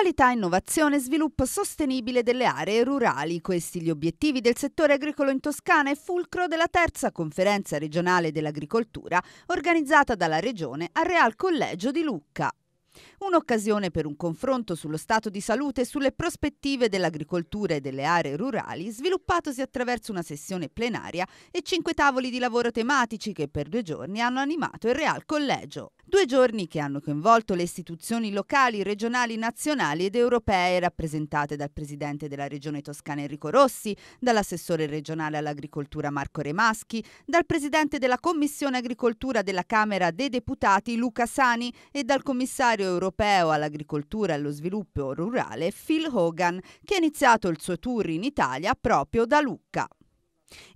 Qualità, innovazione, e sviluppo sostenibile delle aree rurali, questi gli obiettivi del settore agricolo in Toscana e fulcro della terza conferenza regionale dell'agricoltura organizzata dalla Regione al Real Collegio di Lucca. Un'occasione per un confronto sullo stato di salute e sulle prospettive dell'agricoltura e delle aree rurali, sviluppatosi attraverso una sessione plenaria e cinque tavoli di lavoro tematici che per due giorni hanno animato il Real Collegio. Due giorni che hanno coinvolto le istituzioni locali, regionali, nazionali ed europee rappresentate dal presidente della regione toscana Enrico Rossi, dall'assessore regionale all'agricoltura Marco Remaschi, dal presidente della commissione agricoltura della Camera dei Deputati Luca Sani e dal commissario europeo all'agricoltura e allo sviluppo rurale Phil Hogan, che ha iniziato il suo tour in Italia proprio da Lucca.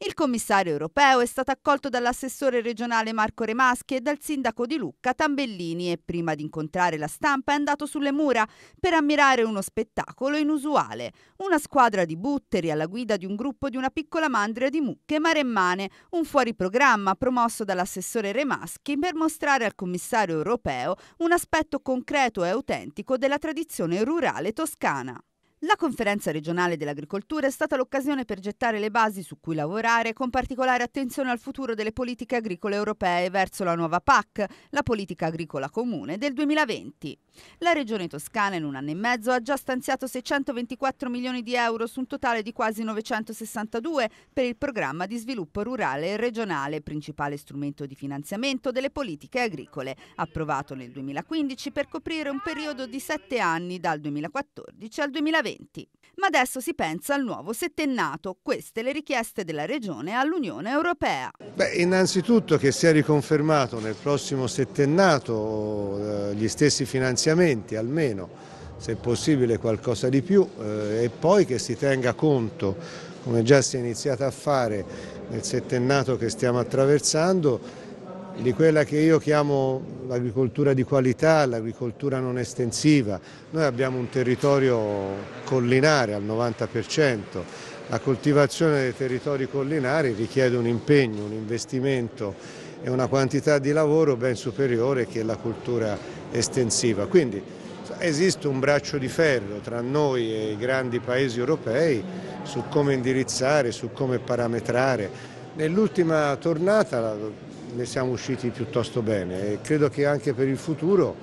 Il commissario europeo è stato accolto dall'assessore regionale Marco Remaschi e dal sindaco di Lucca Tambellini e prima di incontrare la stampa è andato sulle mura per ammirare uno spettacolo inusuale. Una squadra di butteri alla guida di un gruppo di una piccola mandria di mucche maremmane, un fuoriprogramma promosso dall'assessore Remaschi per mostrare al commissario europeo un aspetto concreto e autentico della tradizione rurale toscana. La conferenza regionale dell'agricoltura è stata l'occasione per gettare le basi su cui lavorare con particolare attenzione al futuro delle politiche agricole europee verso la nuova PAC, la politica agricola comune del 2020. La regione toscana in un anno e mezzo ha già stanziato 624 milioni di euro su un totale di quasi 962 per il programma di sviluppo rurale e regionale, principale strumento di finanziamento delle politiche agricole, approvato nel 2015 per coprire un periodo di sette anni dal 2014 al 2020. 20. Ma adesso si pensa al nuovo settennato, queste le richieste della Regione all'Unione Europea. Beh, innanzitutto che sia riconfermato nel prossimo settennato eh, gli stessi finanziamenti almeno, se possibile qualcosa di più eh, e poi che si tenga conto, come già si è iniziato a fare nel settennato che stiamo attraversando, di quella che io chiamo l'agricoltura di qualità, l'agricoltura non estensiva. Noi abbiamo un territorio collinare al 90%, la coltivazione dei territori collinari richiede un impegno, un investimento e una quantità di lavoro ben superiore che la cultura estensiva. Quindi esiste un braccio di ferro tra noi e i grandi paesi europei su come indirizzare, su come parametrare. Nell'ultima tornata ne siamo usciti piuttosto bene e credo che anche per il futuro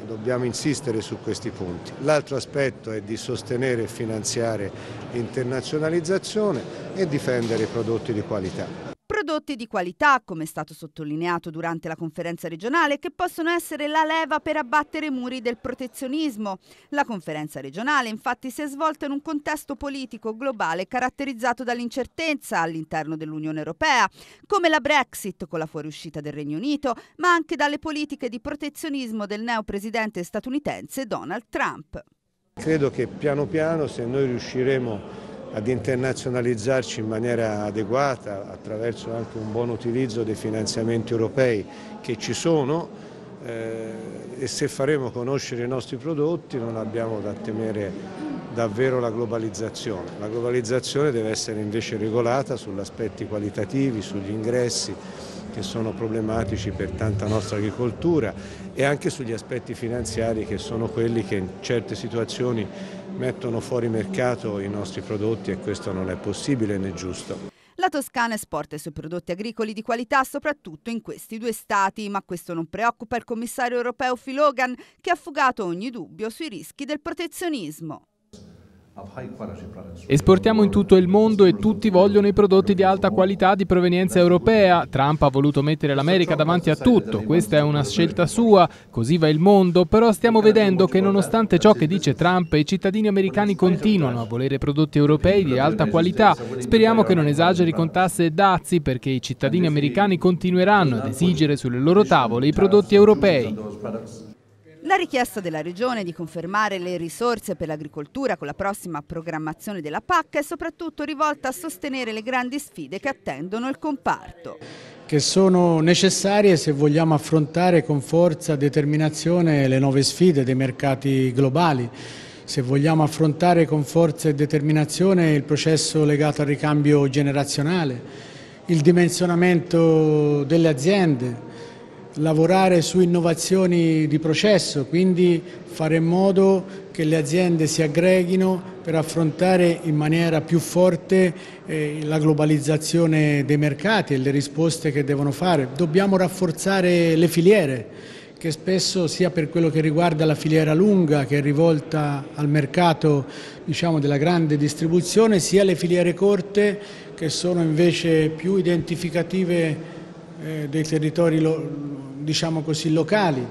eh, dobbiamo insistere su questi punti. L'altro aspetto è di sostenere e finanziare l'internazionalizzazione e difendere i prodotti di qualità prodotti di qualità, come è stato sottolineato durante la conferenza regionale, che possono essere la leva per abbattere i muri del protezionismo. La conferenza regionale infatti si è svolta in un contesto politico globale caratterizzato dall'incertezza all'interno dell'Unione Europea, come la Brexit con la fuoriuscita del Regno Unito, ma anche dalle politiche di protezionismo del neopresidente statunitense Donald Trump. Credo che piano piano se noi riusciremo ad internazionalizzarci in maniera adeguata attraverso anche un buon utilizzo dei finanziamenti europei che ci sono eh, e se faremo conoscere i nostri prodotti non abbiamo da temere davvero la globalizzazione. La globalizzazione deve essere invece regolata sugli aspetti qualitativi, sugli ingressi che sono problematici per tanta nostra agricoltura e anche sugli aspetti finanziari che sono quelli che in certe situazioni mettono fuori mercato i nostri prodotti e questo non è possibile né giusto. La Toscana esporta i suoi prodotti agricoli di qualità soprattutto in questi due stati, ma questo non preoccupa il commissario europeo Filogan che ha fugato ogni dubbio sui rischi del protezionismo. Esportiamo in tutto il mondo e tutti vogliono i prodotti di alta qualità di provenienza europea. Trump ha voluto mettere l'America davanti a tutto, questa è una scelta sua, così va il mondo, però stiamo vedendo che nonostante ciò che dice Trump, i cittadini americani continuano a volere prodotti europei di alta qualità. Speriamo che non esageri con tasse e dazi perché i cittadini americani continueranno ad esigere sulle loro tavole i prodotti europei. La richiesta della Regione di confermare le risorse per l'agricoltura con la prossima programmazione della PAC è soprattutto rivolta a sostenere le grandi sfide che attendono il comparto. Che sono necessarie se vogliamo affrontare con forza e determinazione le nuove sfide dei mercati globali se vogliamo affrontare con forza e determinazione il processo legato al ricambio generazionale, il dimensionamento delle aziende, lavorare su innovazioni di processo, quindi fare in modo che le aziende si aggreghino per affrontare in maniera più forte eh, la globalizzazione dei mercati e le risposte che devono fare. Dobbiamo rafforzare le filiere che spesso sia per quello che riguarda la filiera lunga che è rivolta al mercato diciamo, della grande distribuzione, sia le filiere corte che sono invece più identificative eh, dei territori diciamo così, locali.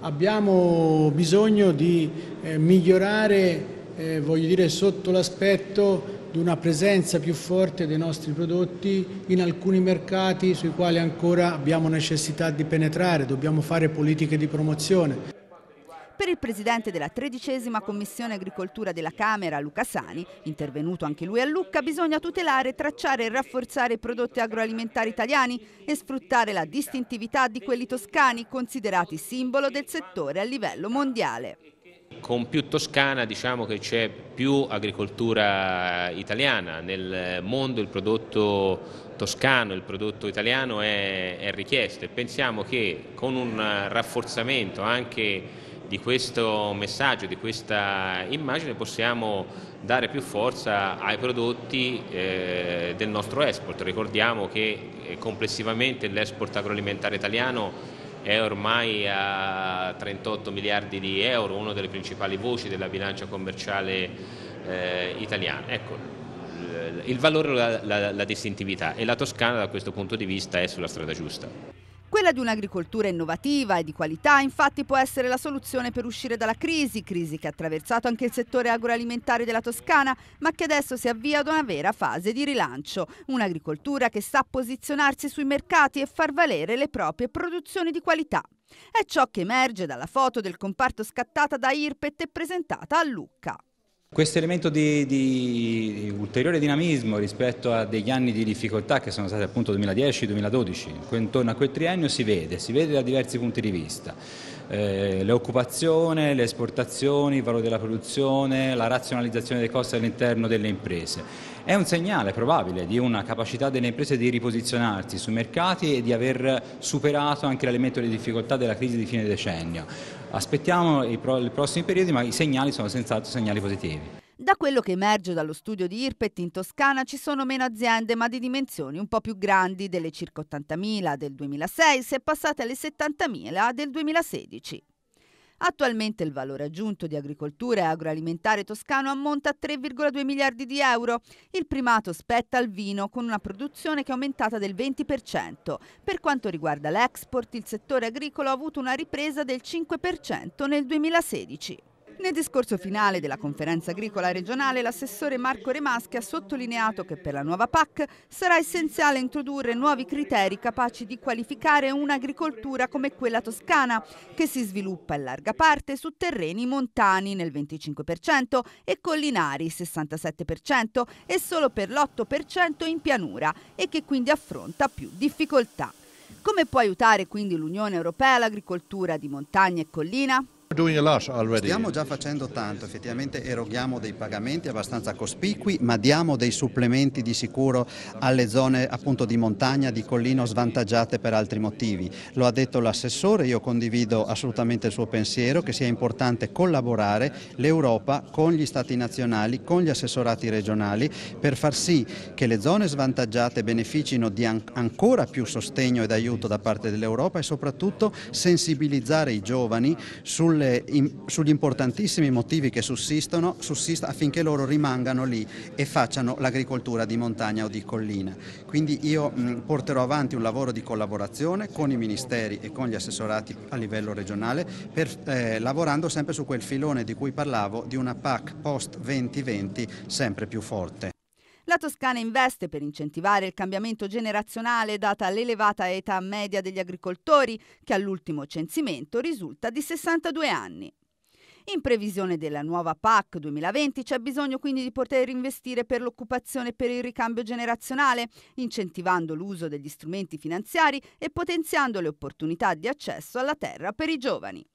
Abbiamo bisogno di eh, migliorare, eh, voglio dire, sotto l'aspetto di una presenza più forte dei nostri prodotti in alcuni mercati sui quali ancora abbiamo necessità di penetrare, dobbiamo fare politiche di promozione. Per il presidente della tredicesima Commissione Agricoltura della Camera, Luca Sani, intervenuto anche lui a Lucca, bisogna tutelare, tracciare e rafforzare i prodotti agroalimentari italiani e sfruttare la distintività di quelli toscani, considerati simbolo del settore a livello mondiale. Con più Toscana diciamo che c'è più agricoltura eh, italiana, nel mondo il prodotto toscano, il prodotto italiano è, è richiesto e pensiamo che con un eh, rafforzamento anche di questo messaggio, di questa immagine possiamo dare più forza ai prodotti eh, del nostro export. Ricordiamo che eh, complessivamente l'export agroalimentare italiano è ormai a 38 miliardi di euro, una delle principali voci della bilancia commerciale eh, italiana. Ecco, il valore, la, la, la distintività e la Toscana da questo punto di vista è sulla strada giusta. Quella di un'agricoltura innovativa e di qualità infatti può essere la soluzione per uscire dalla crisi, crisi che ha attraversato anche il settore agroalimentare della Toscana, ma che adesso si avvia ad una vera fase di rilancio, un'agricoltura che sa posizionarsi sui mercati e far valere le proprie produzioni di qualità. È ciò che emerge dalla foto del comparto scattata da Irpet e presentata a Lucca. Questo elemento di, di, ulteriore dinamismo rispetto a degli anni di difficoltà che sono stati appunto 2010-2012, intorno a quel triennio si vede, si vede da diversi punti di vista. Eh, l'occupazione, le esportazioni, il valore della produzione, la razionalizzazione dei costi all'interno delle imprese è un segnale probabile di una capacità delle imprese di riposizionarsi sui mercati e di aver superato anche l'elemento di difficoltà della crisi di fine decennio. Aspettiamo i, pro i prossimi periodi, ma i segnali sono senz'altro segnali positivi. Da quello che emerge dallo studio di Irpet in Toscana ci sono meno aziende ma di dimensioni un po' più grandi, delle circa 80.000 del 2006 si è passate alle 70.000 del 2016. Attualmente il valore aggiunto di agricoltura e agroalimentare toscano ammonta a 3,2 miliardi di euro. Il primato spetta al vino con una produzione che è aumentata del 20%. Per quanto riguarda l'export, il settore agricolo ha avuto una ripresa del 5% nel 2016. Nel discorso finale della conferenza agricola regionale l'assessore Marco Remaschi ha sottolineato che per la nuova PAC sarà essenziale introdurre nuovi criteri capaci di qualificare un'agricoltura come quella toscana che si sviluppa in larga parte su terreni montani nel 25% e collinari 67% e solo per l'8% in pianura e che quindi affronta più difficoltà. Come può aiutare quindi l'Unione Europea l'agricoltura di montagna e collina? Stiamo già facendo tanto, effettivamente eroghiamo dei pagamenti abbastanza cospicui, ma diamo dei supplementi di sicuro alle zone appunto di montagna, di collino svantaggiate per altri motivi. Lo ha detto l'assessore, io condivido assolutamente il suo pensiero che sia importante collaborare l'Europa con gli stati nazionali, con gli assessorati regionali per far sì che le zone svantaggiate beneficino di ancora più sostegno ed aiuto da parte dell'Europa e soprattutto sensibilizzare i giovani sulla sulle, in, sugli importantissimi motivi che sussistono affinché loro rimangano lì e facciano l'agricoltura di montagna o di collina. Quindi io mh, porterò avanti un lavoro di collaborazione con i ministeri e con gli assessorati a livello regionale, per, eh, lavorando sempre su quel filone di cui parlavo di una PAC post 2020 sempre più forte. La Toscana investe per incentivare il cambiamento generazionale data l'elevata età media degli agricoltori, che all'ultimo censimento risulta di 62 anni. In previsione della nuova PAC 2020 c'è bisogno quindi di poter investire per l'occupazione e per il ricambio generazionale, incentivando l'uso degli strumenti finanziari e potenziando le opportunità di accesso alla terra per i giovani.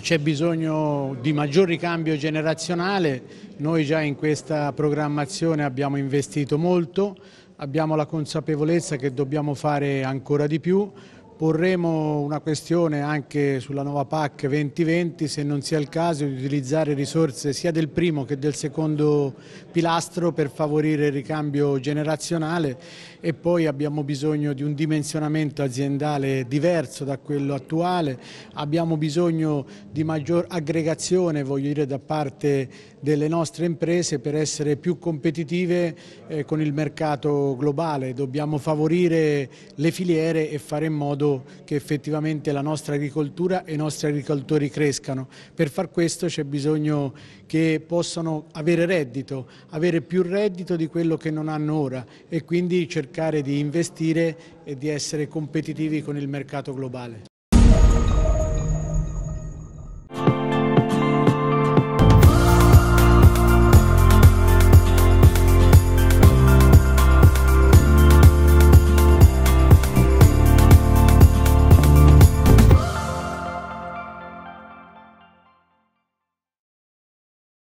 C'è bisogno di maggior ricambio generazionale, noi già in questa programmazione abbiamo investito molto, abbiamo la consapevolezza che dobbiamo fare ancora di più, Porremo una questione anche sulla nuova PAC 2020 se non sia il caso di utilizzare risorse sia del primo che del secondo pilastro per favorire il ricambio generazionale e poi abbiamo bisogno di un dimensionamento aziendale diverso da quello attuale, abbiamo bisogno di maggior aggregazione voglio dire, da parte delle nostre imprese per essere più competitive eh, con il mercato globale, dobbiamo favorire le filiere e fare in modo modo che effettivamente la nostra agricoltura e i nostri agricoltori crescano. Per far questo c'è bisogno che possano avere reddito, avere più reddito di quello che non hanno ora e quindi cercare di investire e di essere competitivi con il mercato globale.